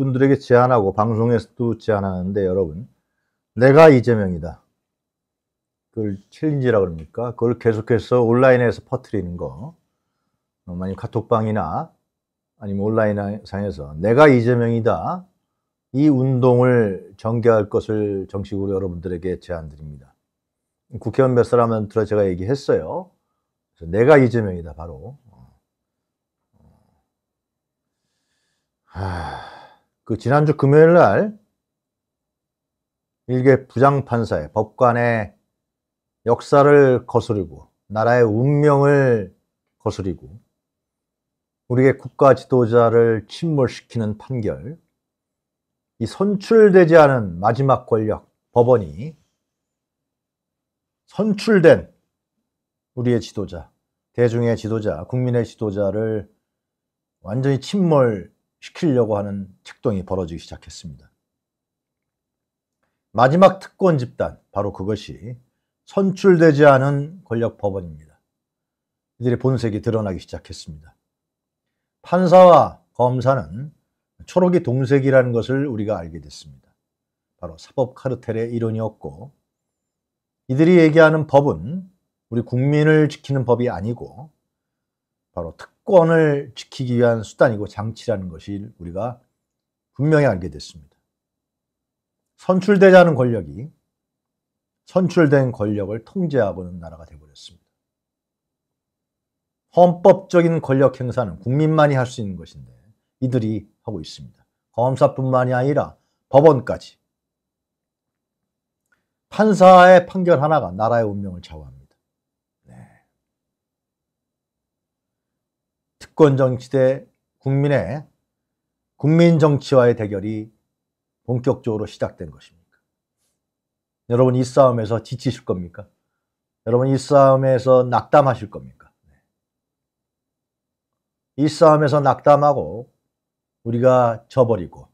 분들에게 제안하고 방송에서도 제안하는데 여러분 내가 이재명이다. 그걸 챌린지라 그럽니까? 그걸 계속해서 온라인에서 퍼뜨리는 거 뭐 만약 카톡방이나 아니면 온라인상에서 내가 이재명이다. 이 운동을 전개할 것을 정식으로 여러분들에게 제안드립니다. 국회의원 몇 사람한테 제가 얘기했어요. 그래서 내가 이재명이다, 바로. 어. 하... 그 지난주 금요일 날 일개 부장판사의 법관의 역사를 거스르고 나라의 운명을 거스르고 우리의 국가 지도자를 침몰시키는 판결, 이 선출되지 않은 마지막 권력, 법원이 선출된 우리의 지도자, 대중의 지도자, 국민의 지도자를 완전히 침몰 시키려고 하는 특동이 벌어지기 시작했습니다. 마지막 특권 집단, 바로 그것이 선출되지 않은 권력 법원입니다. 이들의 본색이 드러나기 시작했습니다. 판사와 검사는 초록이 동색이라는 것을 우리가 알게 됐습니다. 바로 사법 카르텔의 일원이었고 이들이 얘기하는 법은 우리 국민을 지키는 법이 아니고 바로 특권을 지키기 위한 수단이고 장치라는 것이 우리가 분명히 알게 됐습니다. 선출되자는 권력이 선출된 권력을 통제하고 는 나라가 되어버렸습니다. 헌법적인 권력 행사는 국민만이 할 수 있는 것인데 이들이 하고 있습니다. 검사뿐만이 아니라 법원까지 판사의 판결 하나가 나라의 운명을 좌우합니다. 집권 정치 대 국민의 국민 정치와의 대결이 본격적으로 시작된 것입니까? 여러분 이 싸움에서 지치실 겁니까? 여러분 이 싸움에서 낙담하실 겁니까? 네. 이 싸움에서 낙담하고 우리가 져버리고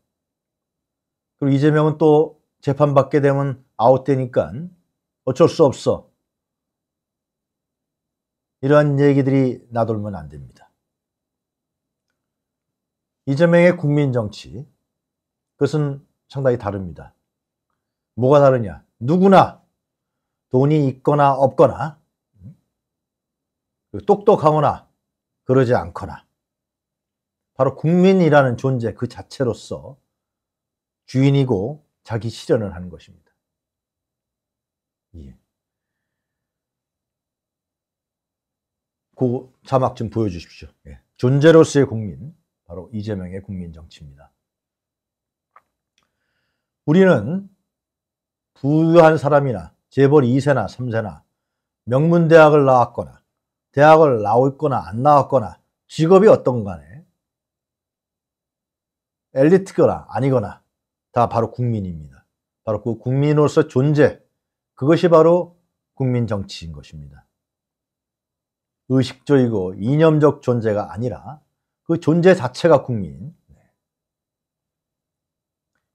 그리고 이재명은 또 재판받게 되면 아웃되니까 어쩔 수 없어. 이런 얘기들이 나돌면 안 됩니다. 이재명의 국민 정치. 그것은 상당히 다릅니다. 뭐가 다르냐? 누구나 돈이 있거나 없거나 음? 똑똑하거나 그러지 않거나 바로 국민이라는 존재 그 자체로서 주인이고 자기 실현을 하는 것입니다. 예. 그 자막 좀 보여주십시오. 예. 존재로서의 국민. 바로 이재명의 국민 정치입니다. 우리는 부유한 사람이나 재벌 2세나 3세나 명문대학을 나왔거나 대학을 나왔거나 안 나왔거나 직업이 어떤 간에 엘리트거나 아니거나 다 바로 국민입니다. 바로 그 국민으로서 존재 그것이 바로 국민 정치인 것입니다. 의식적이고 이념적 존재가 아니라 그 존재 자체가 국민. 네.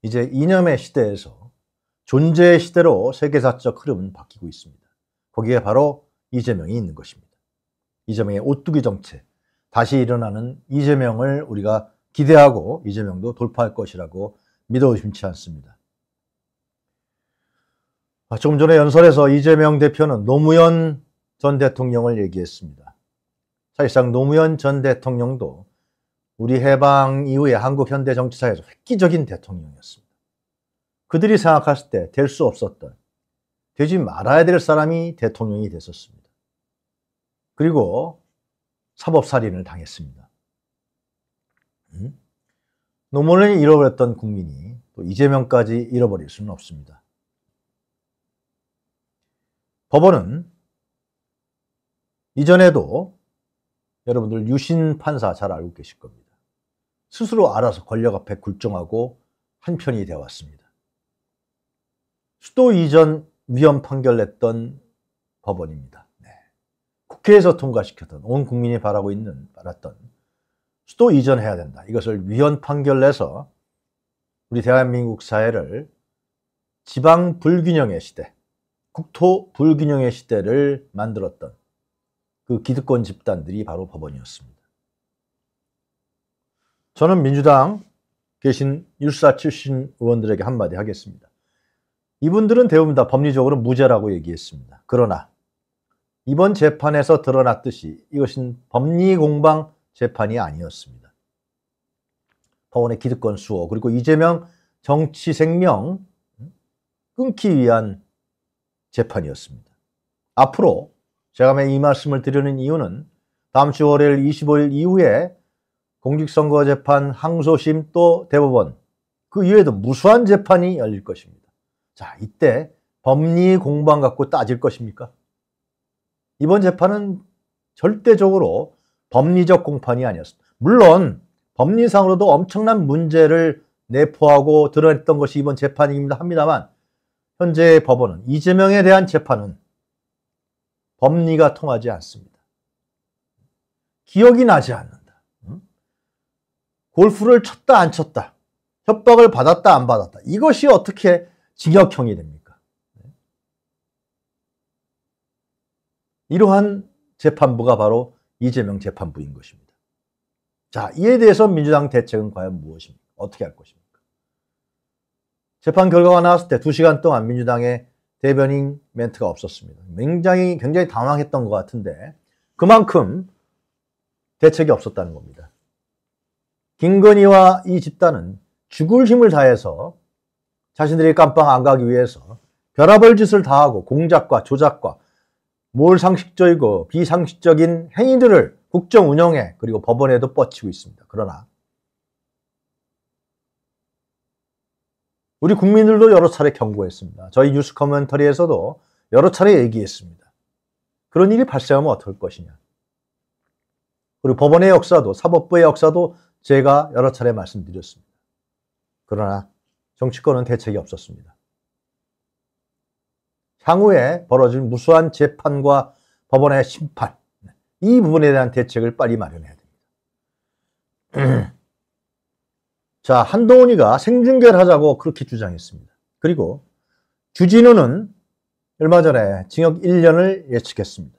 이제 이념의 시대에서 존재의 시대로 세계사적 흐름은 바뀌고 있습니다. 거기에 바로 이재명이 있는 것입니다. 이재명의 오뚜기 정책, 다시 일어나는 이재명을 우리가 기대하고 이재명도 돌파할 것이라고 믿어 의심치 않습니다. 아, 조금 전에 연설에서 이재명 대표는 노무현 전 대통령을 얘기했습니다. 사실상 노무현 전 대통령도 우리 해방 이후에 한국 현대 정치사에서 획기적인 대통령이었습니다. 그들이 생각했을 때 될 수 없었던, 되지 말아야 될 사람이 대통령이 됐었습니다. 그리고 사법살인을 당했습니다. 음? 노무현을 잃어버렸던 국민이 또 이재명까지 잃어버릴 수는 없습니다. 법원은 이전에도 여러분들 유신 판사 잘 알고 계실 겁니다. 스스로 알아서 권력 앞에 굴종하고 한편이 되어 왔습니다. 수도 이전 위헌 판결냈던 법원입니다. 네. 국회에서 통과시켰던 온 국민이 바라고 있는 바랐던 수도 이전해야 된다. 이것을 위헌 판결내서 우리 대한민국 사회를 지방 불균형의 시대, 국토 불균형의 시대를 만들었던 그 기득권 집단들이 바로 법원이었습니다. 저는 민주당 계신 율사 출신 의원들에게 한마디 하겠습니다. 이분들은 대부분 다 법리적으로 무죄라고 얘기했습니다. 그러나 이번 재판에서 드러났듯이 이것은 법리 공방 재판이 아니었습니다. 법원의 기득권 수호 그리고 이재명 정치 생명 끊기 위한 재판이었습니다. 앞으로 제가 이 말씀을 드리는 이유는 다음 주 월요일 25일 이후에 공직선거재판, 항소심 또 대법원 그 이외에도 무수한 재판이 열릴 것입니다. 자, 이때 법리 공방 갖고 따질 것입니까? 이번 재판은 절대적으로 법리적 공판이 아니었습니다. 물론 법리상으로도 엄청난 문제를 내포하고 드러냈던 것이 이번 재판입니다 합니다만 현재 법원은 이재명에 대한 재판은 법리가 통하지 않습니다. 기억이 나지 않는 골프를 쳤다 안 쳤다 협박을 받았다 안 받았다 이것이 어떻게 징역형이 됩니까? 네. 이러한 재판부가 바로 이재명 재판부인 것입니다. 자 이에 대해서 민주당 대책은 과연 무엇입니까? 어떻게 할 것입니까? 재판 결과가 나왔을 때 2시간 동안 민주당의 대변인 멘트가 없었습니다. 굉장히 굉장히 당황했던 것 같은데 그만큼 대책이 없었다는 겁니다. 김건희와 이 집단은 죽을 힘을 다해서 자신들이 깜빵 안 가기 위해서 별아벌 짓을 다하고 공작과 조작과 몰상식적이고 비상식적인 행위들을 국정 운영에 그리고 법원에도 뻗치고 있습니다. 그러나 우리 국민들도 여러 차례 경고했습니다. 저희 뉴스 커멘터리에서도 여러 차례 얘기했습니다. 그런 일이 발생하면 어떨 것이냐. 그리고 법원의 역사도 사법부의 역사도 제가 여러 차례 말씀드렸습니다. 그러나 정치권은 대책이 없었습니다. 향후에 벌어질 무수한 재판과 법원의 심판, 이 부분에 대한 대책을 빨리 마련해야 됩니다. 자, 한동훈이가 생중계를 하자고 그렇게 주장했습니다. 그리고 주진우는 얼마 전에 징역 1년을 예측했습니다.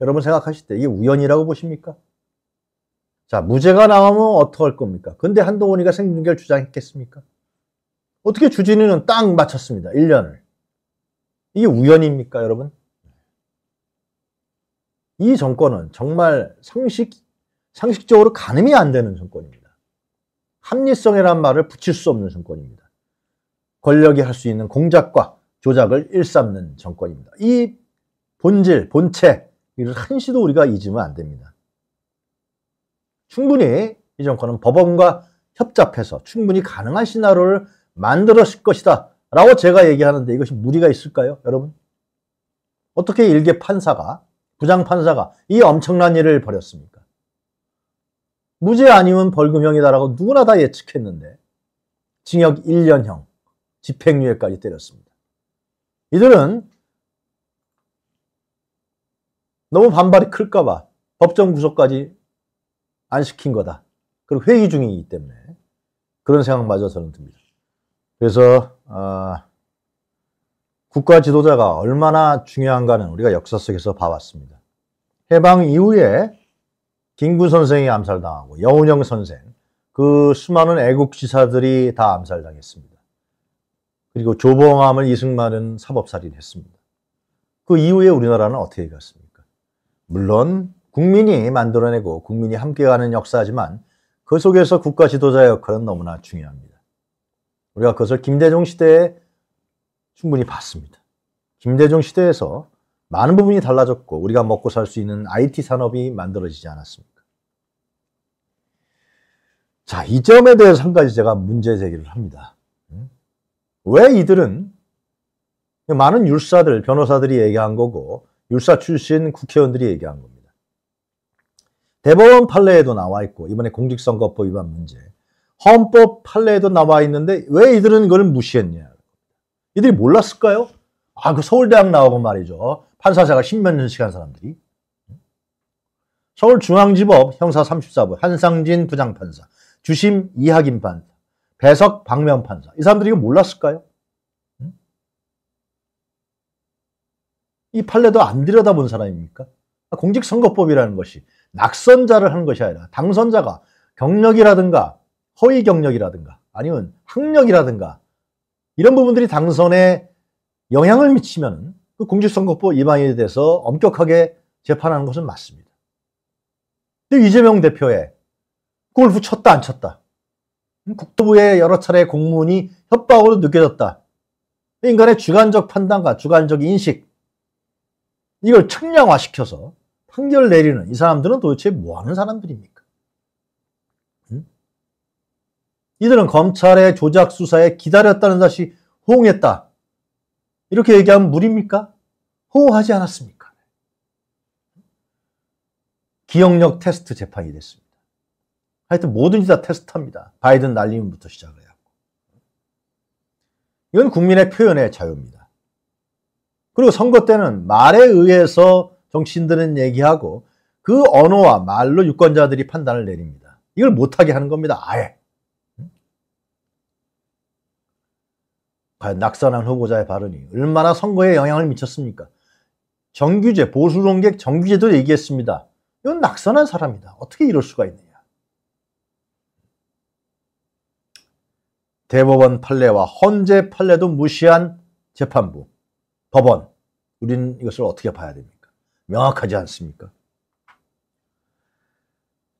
여러분 생각하실 때 이게 우연이라고 보십니까? 자, 무죄가 나오면 어떡할 겁니까? 근데 한동훈이가 생중계를 주장했겠습니까? 어떻게 주진우는 딱 맞췄습니다. 1년을. 이게 우연입니까, 여러분? 이 정권은 정말 상식, 상식적으로 가늠이 안 되는 정권입니다. 합리성이라는 말을 붙일 수 없는 정권입니다. 권력이 할 수 있는 공작과 조작을 일삼는 정권입니다. 이 본질, 본체, 이를 한시도 우리가 잊으면 안 됩니다. 충분히 이 정권은 법원과 협잡해서 충분히 가능한 시나리오를 만들었을 것이다. 라고 제가 얘기하는데 이것이 무리가 있을까요? 여러분? 어떻게 일개 판사가, 부장판사가 이 엄청난 일을 벌였습니까? 무죄 아니면 벌금형이다라고 누구나 다 예측했는데 징역 1년형, 집행유예까지 때렸습니다. 이들은 너무 반발이 클까봐 법정 구속까지 안 시킨 거다. 그리고 회의 중이기 때문에 그런 생각마저 저는 듭니다. 그래서 아, 국가 지도자가 얼마나 중요한가는 우리가 역사 속에서 봐왔습니다. 해방 이후에 김구 선생이 암살당하고 여운영 선생, 그 수많은 애국지사들이 다 암살당했습니다. 그리고 조봉암을 이승만은 사법살인했습니다. 그 이후에 우리나라는 어떻게 갔습니까? 물론 국민이 만들어내고 국민이 함께 가는 역사지만 그 속에서 국가 지도자의 역할은 너무나 중요합니다. 우리가 그것을 김대중 시대에 충분히 봤습니다. 김대중 시대에서 많은 부분이 달라졌고 우리가 먹고 살 수 있는 IT 산업이 만들어지지 않았습니까? 자, 이 점에 대해서 한 가지 제가 문제 제기를 합니다. 음? 왜 이들은 많은 율사들, 변호사들이 얘기한 거고 율사 출신 국회의원들이 얘기한 겁니다. 대법원 판례에도 나와 있고 이번에 공직선거법 위반 문제 헌법 판례에도 나와 있는데 왜 이들은 이걸 무시했냐 이들이 몰랐을까요? 아 그 서울대학 나오고 말이죠 판사자가 십몇 년씩 한 사람들이 서울중앙지법 형사 34부 한상진 부장판사 주심 이학인 판사 배석 박명 판사 이 사람들이 이거 몰랐을까요? 이 판례도 안 들여다본 사람입니까? 아, 공직선거법이라는 것이 낙선자를 하는 것이 아니라 당선자가 경력이라든가 허위 경력이라든가 아니면 학력이라든가 이런 부분들이 당선에 영향을 미치면 그 공직선거법 위반에 대해서 엄격하게 재판하는 것은 맞습니다. 근데 이재명 대표의 골프 쳤다 안 쳤다 음, 국토부의 여러 차례 공문이 협박으로 느껴졌다. 인간의 주관적 판단과 주관적 인식 이걸 청량화시켜서 판결 내리는 이 사람들은 도대체 뭐 하는 사람들입니까? 응? 이들은 검찰의 조작 수사에 기다렸다는 듯이 호응했다. 이렇게 얘기하면 무리입니까? 호응하지 않았습니까? 기억력 테스트 재판이 됐습니다. 하여튼 뭐든지 다 테스트합니다. 바이든 날림부터 시작을 해요. 이건 국민의 표현의 자유입니다. 그리고 선거 때는 말에 의해서 정치인들은 얘기하고 그 언어와 말로 유권자들이 판단을 내립니다. 이걸 못하게 하는 겁니다. 아예. 과연 낙선한 후보자의 발언이 얼마나 선거에 영향을 미쳤습니까? 정규제, 보수론객 정규제도 얘기했습니다. 이건 낙선한 사람이다. 어떻게 이럴 수가 있느냐. 대법원 판례와 헌재 판례도 무시한 재판부, 법원. 우린 이것을 어떻게 봐야 됩니까? 명확하지 않습니까?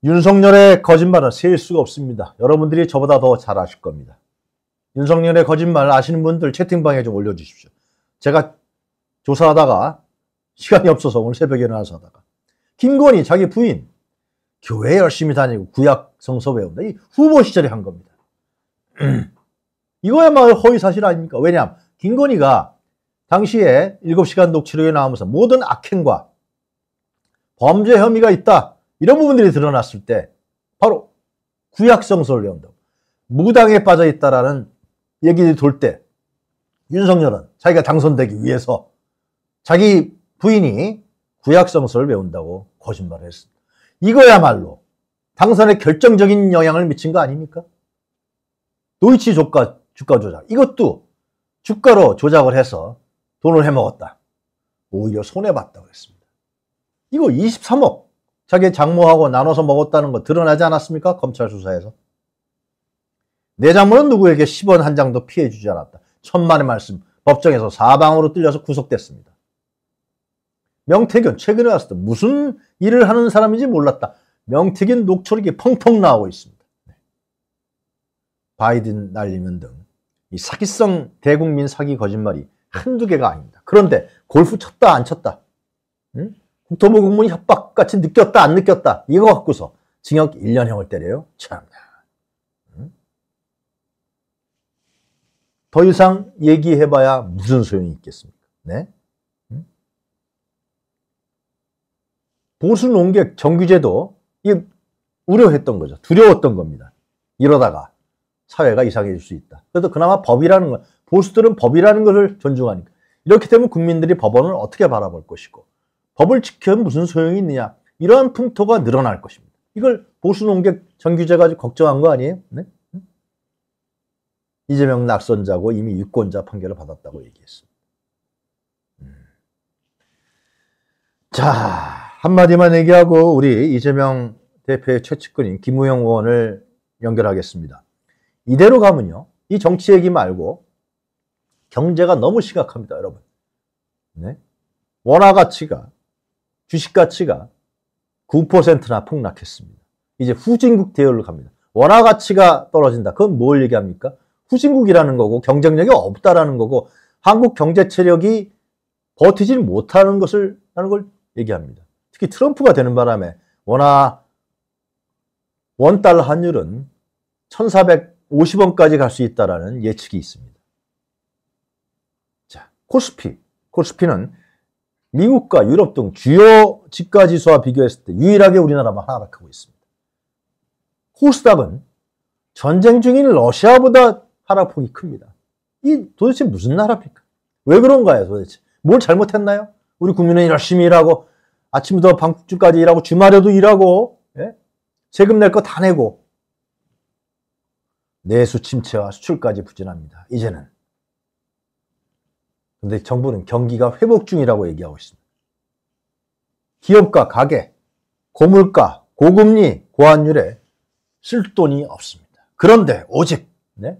윤석열의 거짓말은 셀 수가 없습니다. 여러분들이 저보다 더 잘 아실 겁니다. 윤석열의 거짓말 아시는 분들 채팅방에 좀 올려주십시오. 제가 조사하다가 시간이 없어서 오늘 새벽에 일어나서 하다가 김건희 자기 부인 교회 열심히 다니고 구약 성서 배운다. 이 후보 시절에 한 겁니다. 이거야말로 뭐 허위사실 아닙니까? 왜냐하면 김건희가 당시에 7시간 녹취록에 나오면서 모든 악행과 범죄 혐의가 있다. 이런 부분들이 드러났을 때 바로 구약성서를 외운다고. 무당에 빠져 있다라는 얘기들이 돌 때 윤석열은 자기가 당선되기 위해서 자기 부인이 구약성서를 배운다고 거짓말을 했습니다. 이거야말로 당선에 결정적인 영향을 미친 거 아닙니까? 노이치 주가, 주가 조작. 이것도 주가로 조작을 해서 돈을 해먹었다. 오히려 손해봤다고 했습니다. 이거 23억 자기 장모하고 나눠서 먹었다는 거 드러나지 않았습니까? 검찰 수사에서. 내 장모는 누구에게 10원 한 장도 피해주지 않았다. 천만의 말씀. 법정에서 사방으로 뚫려서 구속됐습니다. 명태균 최근에 왔을 때 무슨 일을 하는 사람인지 몰랐다. 명태균 녹초록이 펑펑 나오고 있습니다. 네. 바이든 날리면 등 이 사기성 대국민 사기 거짓말이 한두 개가 아닙니다. 그런데 골프 쳤다 안 쳤다 응? 도무국문 협박같이 느꼈다 안 느꼈다 이거 갖고서 징역 1년형을 때려요? 참 더 이상 얘기해봐야 무슨 소용이 있겠습니까? 네? 보수 농객 정규제도 이 우려했던 거죠. 두려웠던 겁니다. 이러다가 사회가 이상해질 수 있다. 그래도 그나마 법이라는 건 보수들은 법이라는 것을 존중하니까 이렇게 되면 국민들이 법원을 어떻게 바라볼 것이고 법을 지켜면 무슨 소용이 있느냐. 이러한 풍토가 늘어날 것입니다. 이걸 보수농객 전규제가 아주 걱정한 거 아니에요? 네? 이재명 낙선자고 이미 유권자 판결을 받았다고 얘기했습니다. 음. 자, 한마디만 얘기하고 우리 이재명 대표의 최측근인 김우영 의원을 연결하겠습니다. 이대로 가면요. 이 정치 얘기 말고 경제가 너무 심각합니다, 여러분. 네? 원화 가치가 주식 가치가 9%나 폭락했습니다. 이제 후진국 대열로 갑니다. 원화 가치가 떨어진다. 그건 뭘 얘기합니까? 후진국이라는 거고 경쟁력이 없다라는 거고 한국 경제 체력이 버티질 못하는 것을 하는 걸 얘기합니다. 특히 트럼프가 되는 바람에 원화 원달러 환율은 1450원까지 갈 수 있다라는 예측이 있습니다. 자, 코스피. 코스피는 미국과 유럽 등 주요 집가 지수와 비교했을 때 유일하게 우리나라만 하락하고 있습니다. 코스닥은 전쟁 중인 러시아보다 하락폭이 큽니다. 이 도대체 무슨 나라입니까? 왜 그런가요, 도대체? 뭘 잘못했나요? 우리 국민은 열심히 일하고 아침부터 방밤주까지 일하고 주말에도 일하고 예? 세금 낼 거 다 내고 내수 침체와 수출까지 부진합니다. 이제는 근데 정부는 경기가 회복 중이라고 얘기하고 있습니다. 기업과 가게, 고물가, 고금리, 고환율에 쓸 돈이 없습니다. 그런데 오직 네?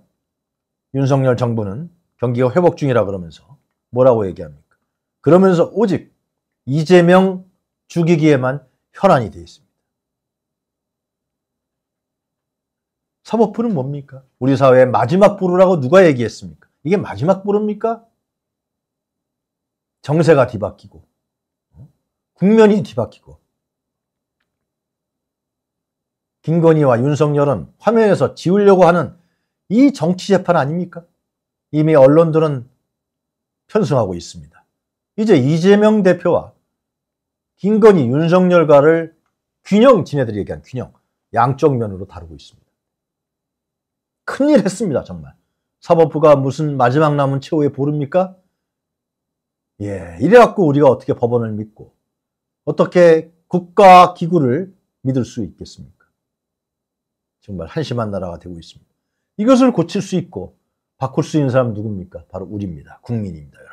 윤석열 정부는 경기가 회복 중이라 그러면서 뭐라고 얘기합니까? 그러면서 오직 이재명 죽이기에만 현안이 되어 있습니다. 사법부는 뭡니까? 우리 사회의 마지막 부르라고 누가 얘기했습니까? 이게 마지막 부릅니까? 정세가 뒤바뀌고 국면이 뒤바뀌고 김건희와 윤석열은 화면에서 지우려고 하는 이 정치 재판 아닙니까? 이미 언론들은 편승하고 있습니다. 이제 이재명 대표와 김건희, 윤석열과를 균형, 지네들에게한 균형, 양쪽 면으로 다루고 있습니다. 큰일 했습니다, 정말. 사법부가 무슨 마지막 남은 최후의 보릅니까? 예, 이래갖고 우리가 어떻게 법원을 믿고 어떻게 국가 기구를 믿을 수 있겠습니까? 정말 한심한 나라가 되고 있습니다. 이것을 고칠 수 있고 바꿀 수 있는 사람 누굽니까? 바로 우리입니다. 국민입니다. 여러분.